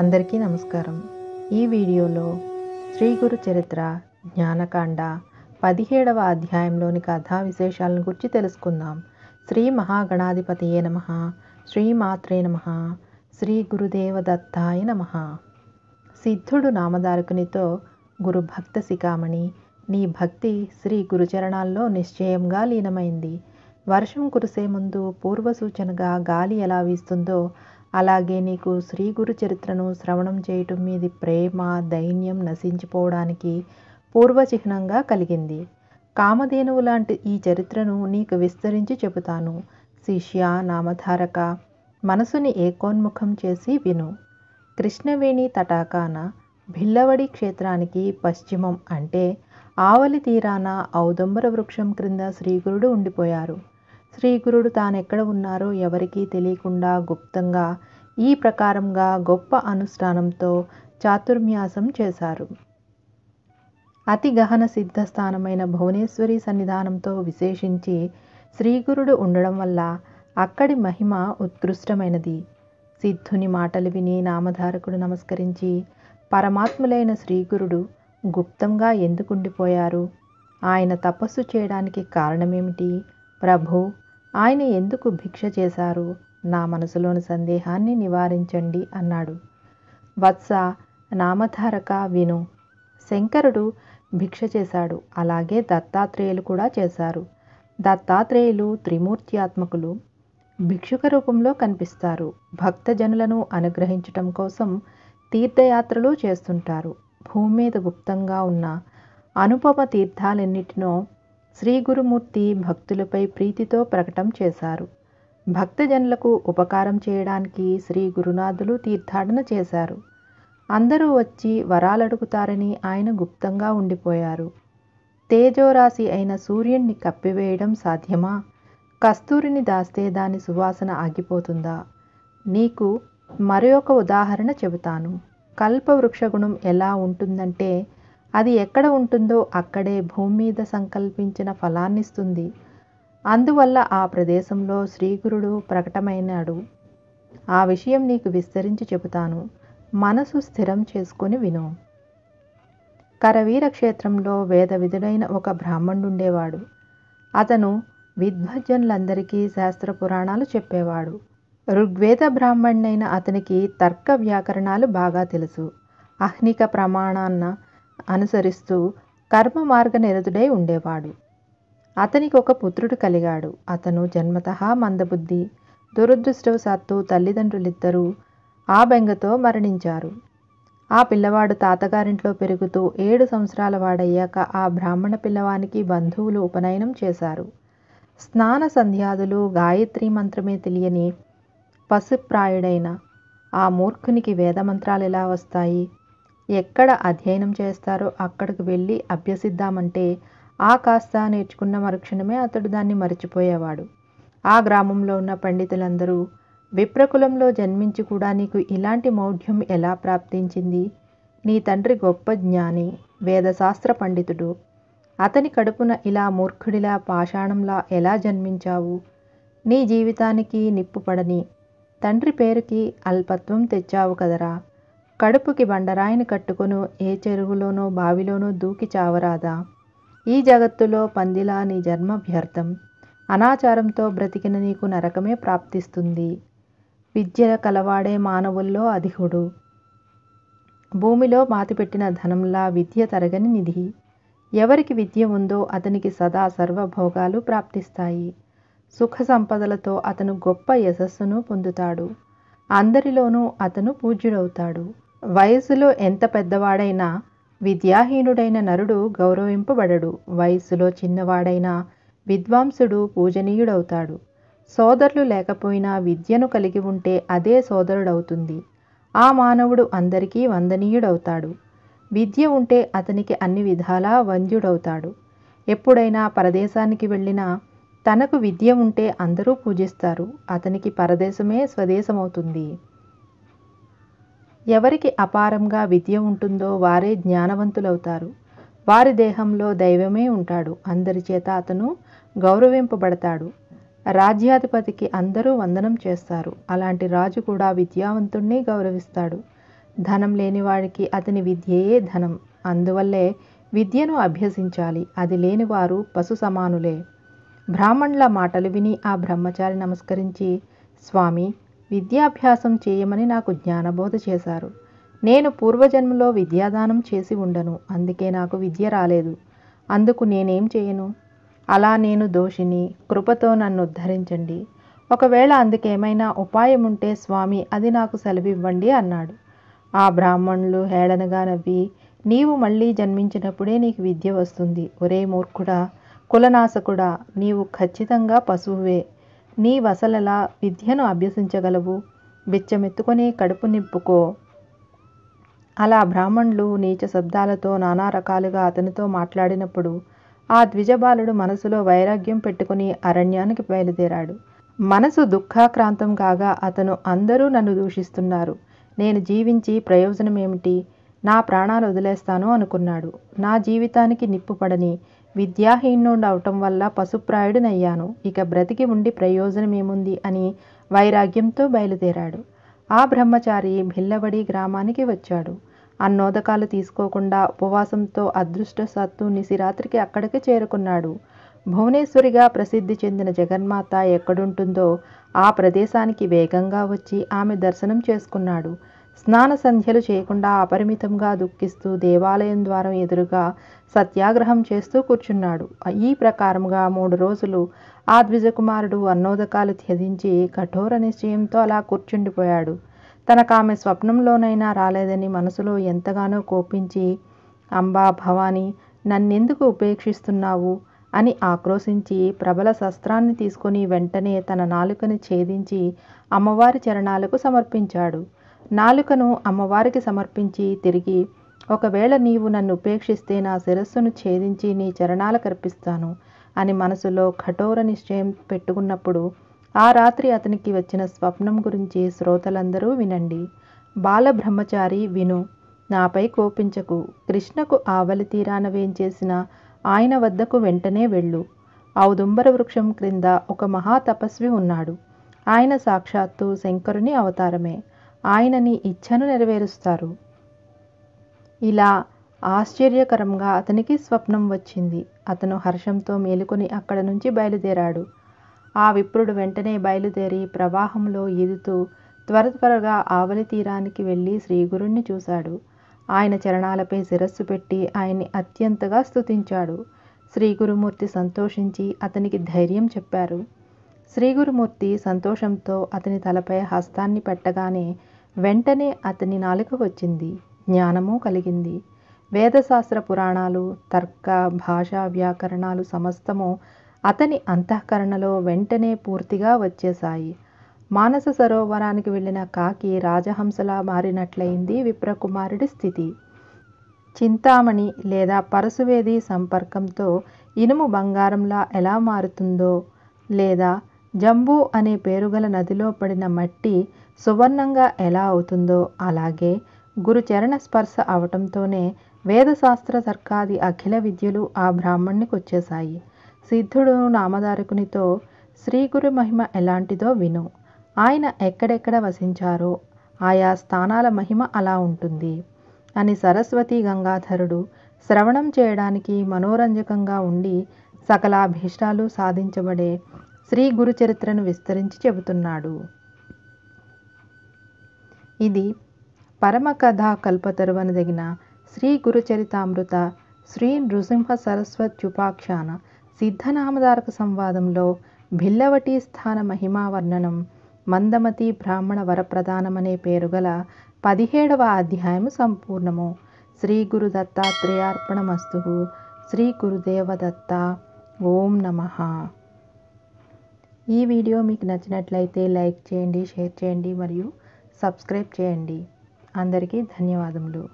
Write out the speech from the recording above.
అందరికీ నమస్కారం ఈ వీడియోలో శ్రీ గురు చరిత్ర జ్ఞానకాండ పదిహేడవ అధ్యాయంలోని కథా విశేషాలను గురించి తెలుసుకుందాం శ్రీ మహాగణాధిపతియే నమ శ్రీమాత్రే నమ శ్రీ గురుదేవదత్తాయ నమ సిద్ధుడు నామధారకునితో గురు భక్త శిఖామణి నీ భక్తి శ్రీ గురుచరణాల్లో నిశ్చయంగా లీనమైంది వర్షం కురిసే ముందు పూర్వసూచనగా గాలి ఎలా వీస్తుందో అలాగే నీకు శ్రీ గురు చరిత్రను శ్రవణం చేయటం మీది ప్రేమ దైన్యం నశించిపోవడానికి పూర్వచిహ్నంగా కలిగింది కామధేనువు లాంటి ఈ చరిత్రను నీకు విస్తరించి చెబుతాను శిష్య నామధారక మనసుని ఏకోన్ముఖం చేసి విను కృష్ణవేణి తటాకాన భిల్లవడి క్షేత్రానికి పశ్చిమం అంటే ఆవలి తీరాన ఔదంబర వృక్షం క్రింద శ్రీగురుడు ఉండిపోయారు శ్రీ గురుడు తానెక్కడ ఉన్నారో ఎవరికీ తెలియకుండా గుప్తంగా ఈ ప్రకారంగా గొప్ప అనుష్ఠానంతో చాతుర్మ్యాసం చేశారు అతి గహన సిద్ధస్థానమైన భువనేశ్వరి సన్నిధానంతో విశేషించి శ్రీగురుడు ఉండడం వల్ల అక్కడి మహిమ ఉత్కృష్టమైనది సిద్ధుని మాటలు విని నామధారకుడు నమస్కరించి పరమాత్ములైన శ్రీగురుడు గుప్తంగా ఎందుకుండిపోయారు ఆయన తపస్సు చేయడానికి కారణమేమిటి ప్రభు ఆయన ఎందుకు భిక్ష చేశారు నా మనసులోని సందేహాన్ని నివారించండి అన్నాడు వత్స నామధారక విను శంకరుడు భిక్ష చేశాడు అలాగే దత్తాత్రేయులు కూడా చేశారు దత్తాత్రేయులు త్రిమూర్త్యాత్మకులు భిక్షుక రూపంలో కనిపిస్తారు భక్తజనులను అనుగ్రహించటం కోసం తీర్థయాత్రలు చేస్తుంటారు భూమి మీద గుప్తంగా ఉన్న అనుపమ తీర్థాలన్నిటినో శ్రీ గురుమూర్తి భక్తులపై ప్రీతితో ప్రకటం చేశారు భక్తజనులకు ఉపకారం చేయడానికి శ్రీ గురునాథులు తీర్థాటన చేశారు అందరూ వచ్చి వరాలడుగుతారని ఆయన గుప్తంగా ఉండిపోయారు తేజోరాశి అయిన సూర్యుణ్ణి కప్పివేయడం సాధ్యమా కస్తూరిని దాస్తే దాని సువాసన ఆగిపోతుందా నీకు మరొక ఉదాహరణ చెబుతాను కల్పవృక్షగుణం ఎలా ఉంటుందంటే అది ఎక్కడ ఉంటుందో అక్కడే భూమి మీద సంకల్పించిన ఫలాన్నిస్తుంది అందువల్ల ఆ ప్రదేశంలో శ్రీగురుడు ప్రకటమైనాడు ఆ విషయం నీకు విస్తరించి చెబుతాను మనసు స్థిరం చేసుకుని విను కరవీర క్షేత్రంలో వేద విధుడైన ఒక బ్రాహ్మణుండేవాడు అతను విద్వజ్జనులందరికీ శాస్త్ర పురాణాలు చెప్పేవాడు ఋగ్వేద బ్రాహ్మణ్యైన అతనికి తర్క వ్యాకరణాలు బాగా తెలుసు అహ్నిక ప్రమాణాన్న అనుసరిస్తూ కర్మ మార్గనిరతుడై ఉండేవాడు అతనికి ఒక పుత్రుడు కలిగాడు అతను జన్మత మందబుద్ధి దురదృష్టవశాత్తు తల్లిదండ్రులిద్దరూ ఆ బెంగతో మరణించారు ఆ పిల్లవాడు తాతగారింట్లో పెరుగుతూ ఏడు సంవత్సరాల వాడయ్యాక ఆ బ్రాహ్మణ పిల్లవానికి బంధువులు ఉపనయనం చేశారు స్నాన సంధ్యాదులు గాయత్రి మంత్రమే తెలియని పసిప్రాయుడైన ఆ మూర్ఖునికి వేదమంత్రాలు ఎలా వస్తాయి ఎక్కడ అధ్యయనం చేస్తారో అక్కడికి వెళ్ళి అభ్యసిద్దామంటే ఆ కాస్త నేర్చుకున్న మరుక్షణమే అతడు దాన్ని మరచిపోయేవాడు ఆ గ్రామంలో ఉన్న పండితులందరూ విప్రకులంలో జన్మించి కూడా నీకు ఇలాంటి మౌఢ్యం ఎలా ప్రాప్తించింది నీ తండ్రి గొప్ప జ్ఞాని వేదశాస్త్ర పండితుడు అతని కడుపున ఇలా మూర్ఖుడిలా పాషాణంలా ఎలా జన్మించావు నీ జీవితానికి నిప్పుపడని తండ్రి పేరుకి అల్పత్వం తెచ్చావు కదరా కడుపుకి బండరాయిని కట్టుకును ఏ చెరువులోనో బావిలోనో దూకి చావరాదా ఈ జగత్తులో పందిలా నీ జన్మ అనాచారంతో బ్రతికిన నీకు నరకమే ప్రాప్తిస్తుంది విద్య కలవాడే మానవుల్లో అధిహుడు భూమిలో మాతిపెట్టిన ధనంలా విద్య తరగని నిధి ఎవరికి విద్య ఉందో అతనికి సదా సర్వభోగాలు ప్రాప్తిస్తాయి సుఖ సంపదలతో అతను గొప్ప యశస్సును పొందుతాడు అందరిలోనూ అతను పూజ్యుడవుతాడు వయసులో ఎంత పెద్దవాడైనా విద్యాహీనుడైన నరుడు గౌరవింపబడడు వయసులో చిన్నవాడైనా విద్వాంసుడు పూజనీయుడవుతాడు సోదరులు లేకపోయినా విద్యను కలిగి ఉంటే అదే సోదరుడవుతుంది ఆ మానవుడు అందరికీ వందనీయుడవుతాడు విద్య ఉంటే అతనికి అన్ని విధాలా వంద్యుడవుతాడు ఎప్పుడైనా పరదేశానికి వెళ్ళినా తనకు విద్య ఉంటే అందరూ పూజిస్తారు అతనికి పరదేశమే స్వదేశమవుతుంది ఎవరికి అపారంగా విద్య ఉంటుందో వారే జ్ఞానవంతులవుతారు వారి దేహంలో దైవమే ఉంటాడు అందరి చేత అతను గౌరవింపబడతాడు రాజ్యాధిపతికి అందరూ వందనం చేస్తారు అలాంటి రాజు కూడా విద్యావంతుణ్ణి గౌరవిస్తాడు ధనం లేని వాడికి అతని విద్యయే ధనం అందువల్లే విద్యను అభ్యసించాలి అది లేనివారు పశు సమానులే బ్రాహ్మణుల మాటలు విని ఆ బ్రహ్మచారి నమస్కరించి స్వామి విద్యాభ్యాసం చేయమని నాకు జ్ఞానబోధ చేశారు నేను పూర్వజన్మలో విద్యాదానం చేసి ఉండను అందుకే నాకు విద్య రాలేదు అందుకు నేనేం చేయను అలా నేను దోషిని కృపతో నన్ను ఉద్ధరించండి ఒకవేళ అందుకేమైనా ఉపాయం ఉంటే స్వామి అది నాకు సెలవివ్వండి అన్నాడు ఆ బ్రాహ్మణులు హేళనగా నవ్వి నీవు మళ్ళీ జన్మించినప్పుడే నీకు విద్య వస్తుంది ఒరే మూర్ఖుడా కులనాశకుడా నీవు ఖచ్చితంగా పశువువే నీ వసలలా విద్యను అభ్యసించగలవు బిచ్చమెత్తుకొని కడుపు నింపుకో అలా బ్రాహ్మణులు నీచ శబ్దాలతో నానా రకాలుగా అతనితో మాట్లాడినప్పుడు ఆ ద్విజబాలుడు మనసులో వైరాగ్యం పెట్టుకుని అరణ్యానికి బయలుదేరాడు మనసు దుఃఖాక్రాంతం కాగా అతను అందరూ నన్ను దూషిస్తున్నారు నేను జీవించి ప్రయోజనం ఏమిటి నా ప్రాణాలు వదిలేస్తాను అనుకున్నాడు నా జీవితానికి నిప్పుపడని విద్యాహీనుడవటం వల్ల పశుప్రాయుడినయ్యాను ఇక బ్రతికి ఉండి ప్రయోజనమేముంది అని వైరాగ్యంతో బయలుదేరాడు ఆ బ్రహ్మచారి భిల్లబడి గ్రామానికి వచ్చాడు అన్నోదకాలు తీసుకోకుండా ఉపవాసంతో అదృష్టసత్తు నిసిరాత్రికి అక్కడికి చేరుకున్నాడు భువనేశ్వరిగా ప్రసిద్ధి చెందిన జగన్మాత ఎక్కడుంటుందో ఆ ప్రదేశానికి వేగంగా వచ్చి ఆమె దర్శనం చేసుకున్నాడు స్నాన సంధ్యలు చేయకుండా అపరిమితంగా దుఃఖిస్తూ దేవాలయం ద్వారం ఎదురుగా సత్యాగ్రహం చేస్తూ కూర్చున్నాడు ఈ ప్రకారముగా మూడు రోజులు ఆ ద్విజకుమారుడు అన్నోదకాలు త్యజించి కఠోర నిశ్చయంతో అలా కూర్చుండిపోయాడు తనకు ఆమె స్వప్నంలోనైనా రాలేదని మనసులో ఎంతగానో కోపించి అంబా భవాని నన్నెందుకు ఉపేక్షిస్తున్నావు అని ఆక్రోశించి ప్రబల శస్త్రాన్ని తీసుకుని వెంటనే తన నాలుకని ఛేదించి అమ్మవారి చరణాలకు సమర్పించాడు నాలుకను అమ్మవారికి సమర్పించి తిరిగి ఒకవేళ నీవు నన్ను ఉపేక్షిస్తే నా శిరస్సును ఛేదించి నీ చరణాల కర్పిస్తాను అని మనసులో కఠోర నిశ్చయం పెట్టుకున్నప్పుడు ఆ రాత్రి అతనికి వచ్చిన స్వప్నం గురించి శ్రోతలందరూ వినండి బాలబ్రహ్మచారి విను నాపై కోపించకు కృష్ణకు ఆవలి తీరాన వేంచేసిన ఆయన వద్దకు వెంటనే వెళ్ళు ఔదుంబర వృక్షం క్రింద ఒక మహాతపస్వి ఉన్నాడు ఆయన సాక్షాత్తు శంకరుని అవతారమే ఆయన నీ ఇచ్ఛను నెరవేరుస్తారు ఇలా ఆశ్చర్యకరంగా అతనికి స్వప్నం వచ్చింది అతను హర్షంతో మేలుకొని అక్కడ నుంచి బయలుదేరాడు ఆ విప్రుడు వెంటనే బయలుదేరి ప్రవాహంలో ఈదుతూ త్వర త్వరగా ఆవలి తీరానికి వెళ్ళి శ్రీగురుణ్ణి చూశాడు ఆయన చరణాలపై శిరస్సు పెట్టి ఆయన్ని అత్యంతగా స్తుతించాడు శ్రీ గురుమూర్తి సంతోషించి అతనికి ధైర్యం చెప్పారు శ్రీగురుమూర్తి సంతోషంతో అతని తలపై హస్తాన్ని పెట్టగానే వెంటనే అతని నాలుక వచ్చింది జ్ఞానము కలిగింది వేదశాస్త్ర పురాణాలు తర్క భాషా వ్యాకరణాలు సమస్తము అతని అంతఃకరణలో వెంటనే పూర్తిగా వచ్చేశాయి మానస సరోవరానికి వెళ్ళిన కాకి రాజహంసలా మారినట్లయింది విప్రకుమారుడి స్థితి చింతామణి లేదా పరశువేది సంపర్కంతో ఇనుము బంగారంలా ఎలా మారుతుందో లేదా జంబూ అనే పేరుగల నదిలో పడిన మట్టి సువర్ణంగా ఎలా అవుతుందో అలాగే గురుచరణ స్పర్శ అవటంతోనే వేదశాస్త్ర సర్కాది అఖిల విద్యలు ఆ వచ్చేశాయి సిద్ధుడు నామధారకునితో శ్రీ గురు మహిమ ఎలాంటిదో విను ఆయన ఎక్కడెక్కడ వసించారో ఆయా స్థానాల మహిమ అలా ఉంటుంది అని సరస్వతి గంగాధరుడు శ్రవణం చేయడానికి మనోరంజకంగా ఉండి సకలాభీష్టాలు సాధించబడే శ్రీ గురు చరిత్రను విస్తరించి చెబుతున్నాడు ఇది పరమ కథా కల్పతరువనదగిన శ్రీ గురు చరితామృత శ్రీ నృసింహ సరస్వత్యుపాఖ్యాన సిద్ధనామధారక సంవాదంలో భిల్లవటి స్థాన మహిమా వర్ణనం మందమతి బ్రాహ్మణ వరప్రధానమనే పేరుగల పదిహేడవ అధ్యాయము సంపూర్ణము శ్రీ గురు దత్తాత్రేయార్పణమస్తు శ్రీ గురుదేవదత్త ఓం నమ ఈ వీడియో మీకు నచ్చినట్లయితే లైక్ చేయండి షేర్ చేయండి మరియు సబ్స్క్రైబ్ చేయండి అందరికీ ధన్యవాదములు